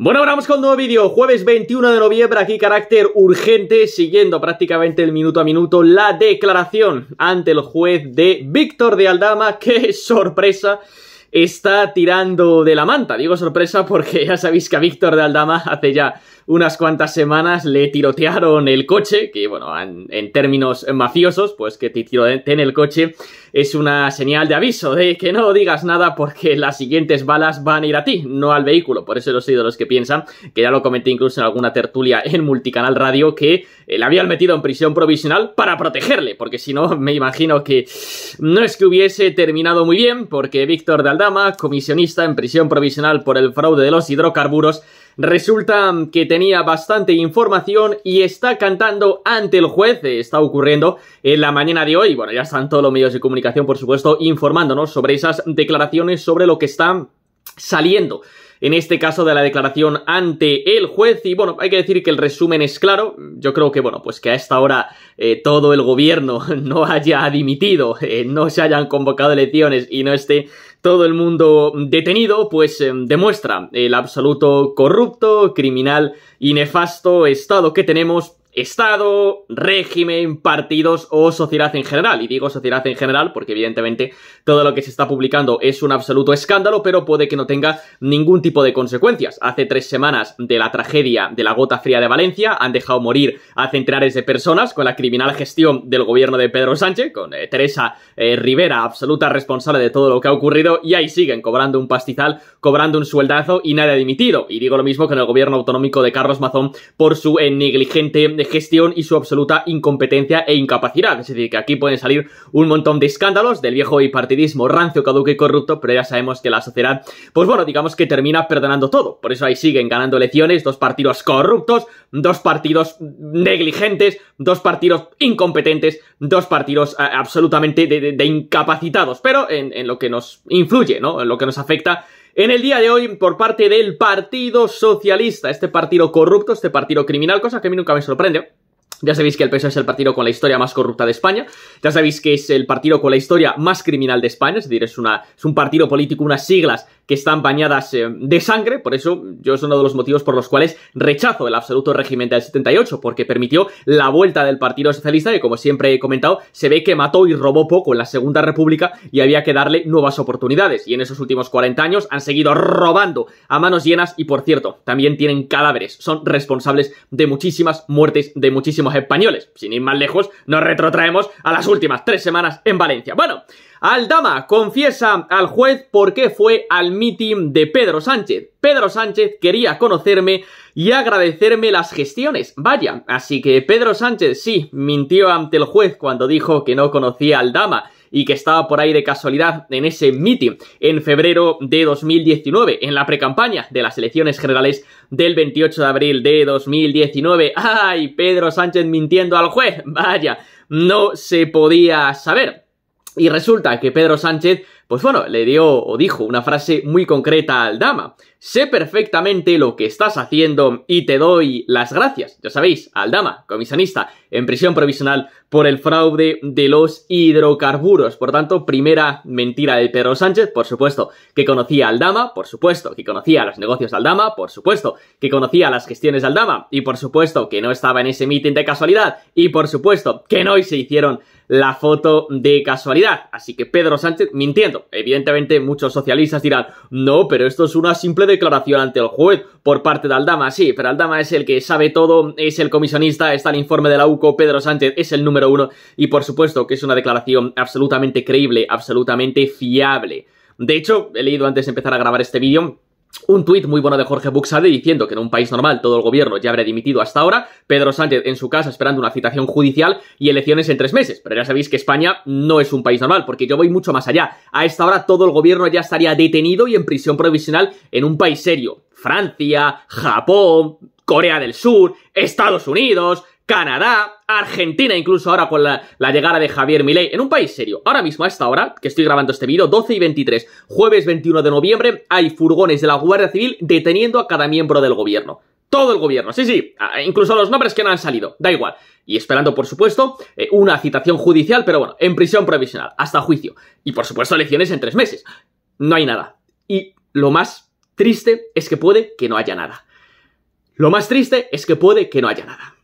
Bueno, ahora vamos con un nuevo vídeo, jueves 21 de noviembre, aquí carácter urgente, siguiendo prácticamente el minuto a minuto la declaración ante el juez de Víctor de Aldama, qué sorpresa, está tirando de la manta, digo sorpresa porque ya sabéis que a Víctor de Aldama hace ya unas cuantas semanas le tirotearon el coche, que bueno, en, términos mafiosos, pues que te tiroteen el coche es una señal de aviso de que no digas nada porque las siguientes balas van a ir a ti, no al vehículo. Por eso soy de los que piensan, que ya lo comenté incluso en alguna tertulia en Multicanal Radio, que eh, le habían metido en prisión provisional para protegerle, porque si no, me imagino que no es que hubiese terminado muy bien, porque Víctor de Aldama, comisionista en prisión provisional por el fraude de los hidrocarburos, Resulta que tenía bastante información y está cantando ante el juez. Está ocurriendo en la mañana de hoy. Bueno, ya están todos los medios de comunicación, por supuesto, informándonos sobre esas declaraciones, sobre lo que está saliendo en este caso de la declaración ante el juez y bueno, hay que decir que el resumen es claro, yo creo que bueno, pues que a esta hora eh, todo el gobierno no haya dimitido, eh, no se hayan convocado elecciones y no esté todo el mundo detenido, pues eh, demuestra el absoluto corrupto, criminal y nefasto estado que tenemos Estado, régimen, partidos o sociedad en general. Y digo sociedad en general porque evidentemente todo lo que se está publicando es un absoluto escándalo, pero puede que no tenga ningún tipo de consecuencias. Hace tres semanas de la tragedia de la gota fría de Valencia han dejado morir a centenares de personas con la criminal gestión del gobierno de Pedro Sánchez, con eh, Teresa eh, Rivera, absoluta responsable de todo lo que ha ocurrido, y ahí siguen cobrando un pastizal, cobrando un sueldazo y nadie ha dimitido. Y digo lo mismo con el gobierno autonómico de Carlos Mazón por su eh, negligente gestión y su absoluta incompetencia e incapacidad. Es decir, que aquí pueden salir un montón de escándalos del viejo bipartidismo rancio, caduco y corrupto, pero ya sabemos que la sociedad, pues bueno, digamos que termina perdonando todo. Por eso ahí siguen ganando elecciones dos partidos corruptos, dos partidos negligentes, dos partidos incompetentes, dos partidos eh, absolutamente de, incapacitados. Pero en, en, lo que nos influye, ¿no? En lo que nos afecta en el día de hoy por parte del Partido Socialista, este partido corrupto, este partido criminal, cosa que a mí nunca me sorprende, ya sabéis que el PSOE es el partido con la historia más corrupta de España, ya sabéis que es el partido con la historia más criminal de España, es decir, es, una, es un partido político, unas siglas que están bañadas eh, de sangre, por eso yo es uno de los motivos por los cuales rechazo el absoluto régimen del 78, porque permitió la vuelta del Partido Socialista, que como siempre he comentado, se ve que mató y robó poco en la Segunda República y había que darle nuevas oportunidades, y en esos últimos 40 años han seguido robando a manos llenas y, por cierto, también tienen cadáveres, son responsables de muchísimas muertes, de muchísimas españoles. Sin ir más lejos, nos retrotraemos a las últimas tres semanas en Valencia. Bueno, Aldama confiesa al juez por qué fue al mitin de Pedro Sánchez. Pedro Sánchez quería conocerme y agradecerme las gestiones. Vaya, así que Pedro Sánchez sí mintió ante el juez cuando dijo que no conocía a Aldama y que estaba por ahí de casualidad en ese meeting en febrero de 2019, en la precampaña de las elecciones generales del 28 de abril de 2019. ¡Ay! Pedro Sánchez mintiendo al juez. Vaya, no se podía saber. Y resulta que Pedro Sánchez, pues bueno, le dio o dijo una frase muy concreta al Dama. Sé perfectamente lo que estás haciendo y te doy las gracias. Ya sabéis, al Dama, comisionista en prisión provisional por el fraude de los hidrocarburos. Por tanto, primera mentira de Pedro Sánchez, por supuesto, que conocía al Dama, por supuesto, que conocía los negocios de Aldama. por supuesto, que conocía las gestiones de Aldama. y por supuesto que no estaba en ese mitin de casualidad, y por supuesto que no y se hicieron la foto de casualidad. Así que Pedro Sánchez mintiendo. Evidentemente muchos socialistas dirán, no, pero esto es una simple declaración ante el juez por parte de Aldama. Sí, pero Aldama es el que sabe todo, es el comisionista, está el informe de la UCO, Pedro Sánchez es el número uno y por supuesto que es una declaración absolutamente creíble, absolutamente fiable. De hecho, he leído antes de empezar a grabar este vídeo un tuit muy bueno de Jorge Buxade diciendo que en un país normal todo el gobierno ya habría dimitido hasta ahora, Pedro Sánchez en su casa esperando una citación judicial y elecciones en tres meses. Pero ya sabéis que España no es un país normal, porque yo voy mucho más allá. A esta hora todo el gobierno ya estaría detenido y en prisión provisional en un país serio. Francia, Japón, Corea del Sur, Estados Unidos, Canadá, Argentina, incluso ahora con la, llegada de Javier Milei, en un país serio. Ahora mismo, a esta hora, que estoy grabando este vídeo, 12 y 23, jueves 21 de noviembre, hay furgones de la Guardia Civil deteniendo a cada miembro del gobierno. Todo el gobierno, sí, sí, incluso los nombres que no han salido, da igual. Y esperando, por supuesto, eh, una citación judicial, pero bueno, en prisión provisional, hasta juicio. Y por supuesto, elecciones en tres meses. No hay nada. Y lo más triste es que puede que no haya nada. Lo más triste es que puede que no haya nada.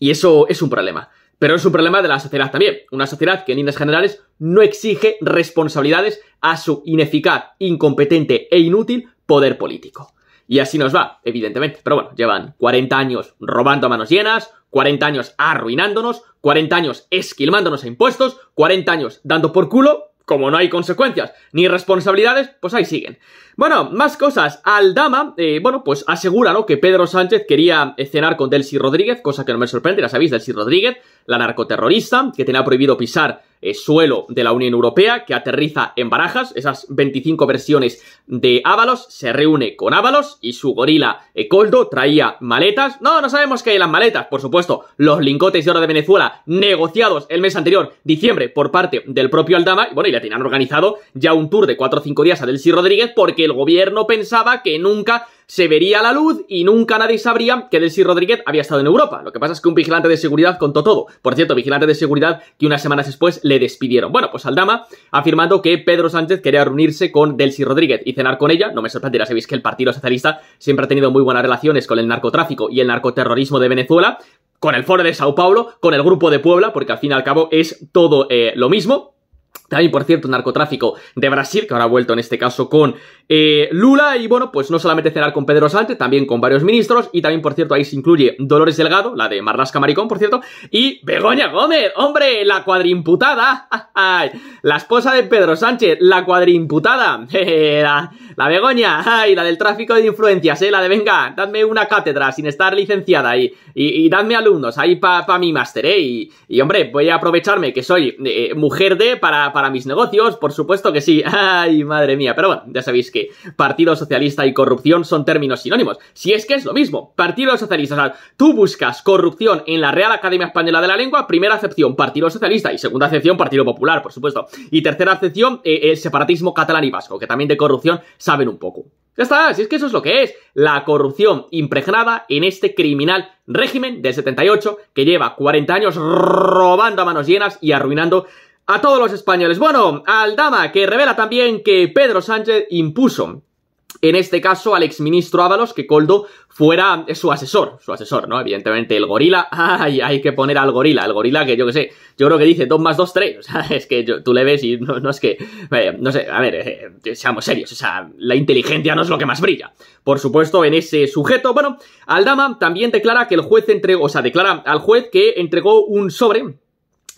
Y eso es un problema. Pero es un problema de la sociedad también. Una sociedad que en líneas generales no exige responsabilidades a su ineficaz, incompetente e inútil poder político. Y así nos va, evidentemente. Pero bueno, llevan 40 años robando a manos llenas, 40 años arruinándonos, 40 años esquilmándonos a impuestos, 40 años dando por culo como no hay consecuencias ni responsabilidades, pues ahí siguen. Bueno, más cosas. Aldama, Dama, eh, bueno, pues asegura, Que Pedro Sánchez quería escenar eh, con Delcy Rodríguez, cosa que no me sorprende, ya sabéis, Delcy Rodríguez, la narcoterrorista, que tenía prohibido pisar es eh, suelo de la Unión Europea, que aterriza en Barajas, esas 25 versiones de Ábalos, se reúne con Ábalos y su gorila Ecoldo eh, traía maletas. No, no sabemos qué hay las maletas, por supuesto, los lingotes de oro de Venezuela negociados el mes anterior, diciembre, por parte del propio Aldama, bueno, y le tenían organizado ya un tour de 4 o 5 días a Delcy Rodríguez porque el gobierno pensaba que nunca se vería la luz y nunca nadie sabría que Delcy Rodríguez había estado en Europa. Lo que pasa es que un vigilante de seguridad contó todo. Por cierto, vigilante de seguridad que unas semanas después le despidieron. Bueno, pues Aldama afirmando que Pedro Sánchez quería reunirse con Delcy Rodríguez y cenar con ella. No me sorprenderá, sabéis que el Partido Socialista siempre ha tenido muy buenas relaciones con el narcotráfico y el narcoterrorismo de Venezuela, con el Foro de Sao Paulo, con el Grupo de Puebla, porque al fin y al cabo es todo eh, lo mismo. También, por cierto, narcotráfico de Brasil, que ahora ha vuelto en este caso con eh, Lula. Y bueno, pues no solamente cenar con Pedro Sánchez, también con varios ministros. Y también, por cierto, ahí se incluye Dolores Delgado, la de Marrasca Maricón, por cierto. Y Begoña Gómez, hombre, la cuadrimputada. la esposa de Pedro Sánchez, la cuadrimputada. la, Begoña, ay, la del tráfico de influencias, eh, la de venga, dadme una cátedra sin estar licenciada y, y, dadme alumnos ahí para mi máster. Eh. y, hombre, voy a aprovecharme que soy mujer de para para mis negocios? Por supuesto que sí. Ay, madre mía. Pero bueno, ya sabéis que Partido Socialista y corrupción son términos sinónimos. Si es que es lo mismo. Partido Socialista. O sea, tú buscas corrupción en la Real Academia Española de la Lengua. Primera acepción, Partido Socialista. Y segunda acepción, Partido Popular, por supuesto. Y tercera acepción, eh, el separatismo catalán y vasco, que también de corrupción saben un poco. Ya está, si es que eso es lo que es, la corrupción impregnada en este criminal régimen del 78 que lleva 40 años robando a manos llenas y arruinando a todos los españoles. Bueno, Aldama, que revela también que Pedro Sánchez impuso en este caso al exministro Ábalos que Coldo fuera eh, su asesor, su asesor, ¿no? Evidentemente el gorila, ay, hay que poner al gorila, el gorila que yo qué sé, yo creo que dice 2 más 2, 3, o sea, es que tú le ves y no, es que, eh, no sé, a ver, eh, seamos serios, o sea, la inteligencia no es lo que más brilla, por supuesto, en ese sujeto, bueno, Aldama también declara que el juez entregó, o sea, declara al juez que entregó un sobre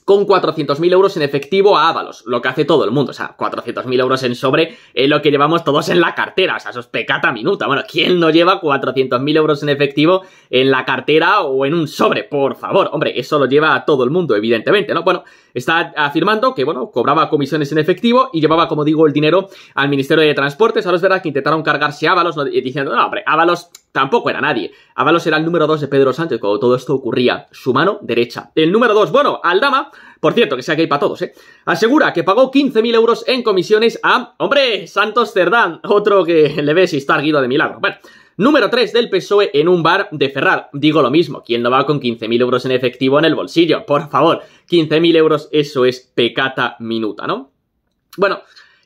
con 400.000 euros en efectivo a Ábalos, lo que hace todo el mundo. O sea, 400.000 euros en sobre es lo que llevamos todos en la cartera. O sea, eso es pecata minuta. Bueno, ¿quién no lleva 400.000 euros en efectivo en la cartera o en un sobre? Por favor, hombre, eso lo lleva a todo el mundo, evidentemente, ¿no? Bueno, está afirmando que, bueno, cobraba comisiones en efectivo y llevaba, como digo, el dinero al Ministerio de Transportes. Ahora es verdad que intentaron cargarse Ábalos diciendo, no, hombre, Ábalos tampoco era nadie. Avalos era el número 2 de Pedro Sánchez cuando todo esto ocurría, su mano derecha. El número 2, bueno, Aldama, por cierto, que sea que hay para todos, ¿eh? Asegura que pagó 15.000 euros en comisiones a, hombre, Santos Cerdán, otro que le ves y está guido de milagro. Bueno. Número 3 del PSOE en un bar de Ferrar. Digo lo mismo, ¿quién no va con 15.000 euros en efectivo en el bolsillo? Por favor, 15.000 euros, eso es pecata minuta, ¿no? Bueno,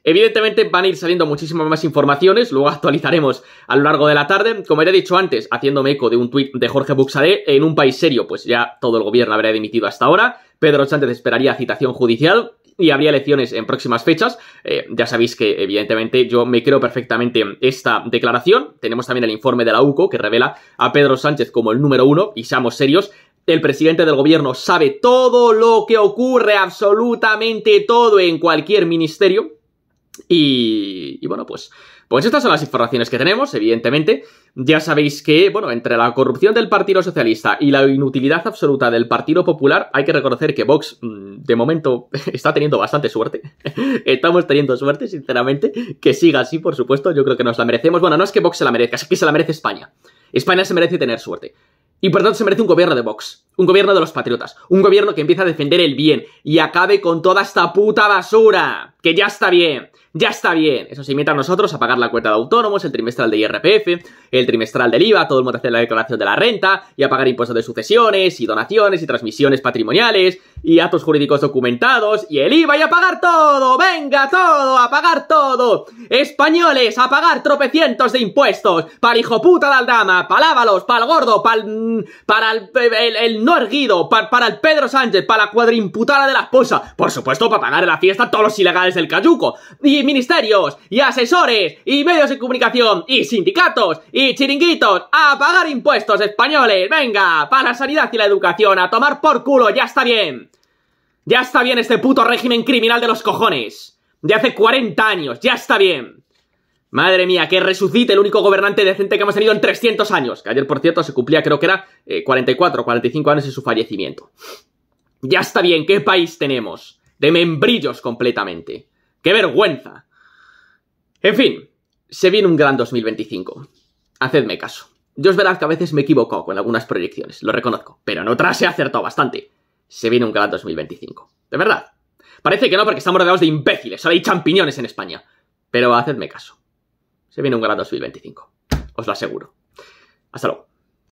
Evidentemente van a ir saliendo muchísimas más informaciones, luego actualizaremos a lo largo de la tarde. Como ya he dicho antes, haciéndome eco de un tuit de Jorge Buxaré, en un país serio, pues ya todo el gobierno habrá dimitido hasta ahora. Pedro Sánchez esperaría citación judicial y habría elecciones en próximas fechas. Eh, ya sabéis que, evidentemente, yo me creo perfectamente esta declaración. Tenemos también el informe de la UCO que revela a Pedro Sánchez como el número uno, y seamos serios, el presidente del gobierno sabe todo lo que ocurre, absolutamente todo en cualquier ministerio, y, bueno, pues, pues estas son las informaciones que tenemos, evidentemente. Ya sabéis que, bueno, entre la corrupción del Partido Socialista y la inutilidad absoluta del Partido Popular, hay que reconocer que Vox, mm, de momento, está teniendo bastante suerte. Estamos teniendo suerte, sinceramente. Que siga así, por supuesto, yo creo que nos la merecemos. Bueno, no es que Vox se la merezca, es que se la merece España. España se merece tener suerte. Y por tanto se merece un gobierno de Vox, un gobierno de los patriotas, un gobierno que empiece a defender el bien y acabe con toda esta puta basura que ya está bien, ya está bien. Eso se invita a nosotros a pagar la cuenta de autónomos, el trimestral de IRPF, el trimestral del IVA, todo el mundo hace la declaración de la renta y a pagar impuestos de sucesiones y donaciones y transmisiones patrimoniales y actos jurídicos documentados y el IVA y a pagar todo, venga todo, a pagar todo. Españoles, a pagar tropecientos de impuestos para hijo puta de Aldama, para Ábalos, mm, para el gordo, para el, para el, no erguido, para, para el Pedro Sánchez, para la cuadrimputada de la esposa, por supuesto para pagar en la fiesta todos los ilegales el cayuco, y ministerios, y asesores, y medios de comunicación, y sindicatos, y chiringuitos, a pagar impuestos españoles, venga, para la sanidad y la educación, a tomar por culo, ya está bien. Ya está bien este puto régimen criminal de los cojones. De hace 40 años, ya está bien. Madre mía, que resucite el único gobernante decente que hemos tenido en 300 años. Que ayer, por cierto, se cumplía, creo que era 44, eh, 45 años de su fallecimiento. Ya está bien, ¿qué país tenemos? de membrillos completamente. ¡Qué vergüenza! En fin, se viene un gran 2025. Hacedme caso. Yo es verdad que a veces me equivoco con algunas proyecciones, lo reconozco, pero en otras he acertado bastante. Se viene un gran 2025. De verdad. Parece que no porque estamos rodeados de imbéciles, solo hay champiñones en España. Pero hacedme caso. Se viene un gran 2025. Os lo aseguro. Hasta luego.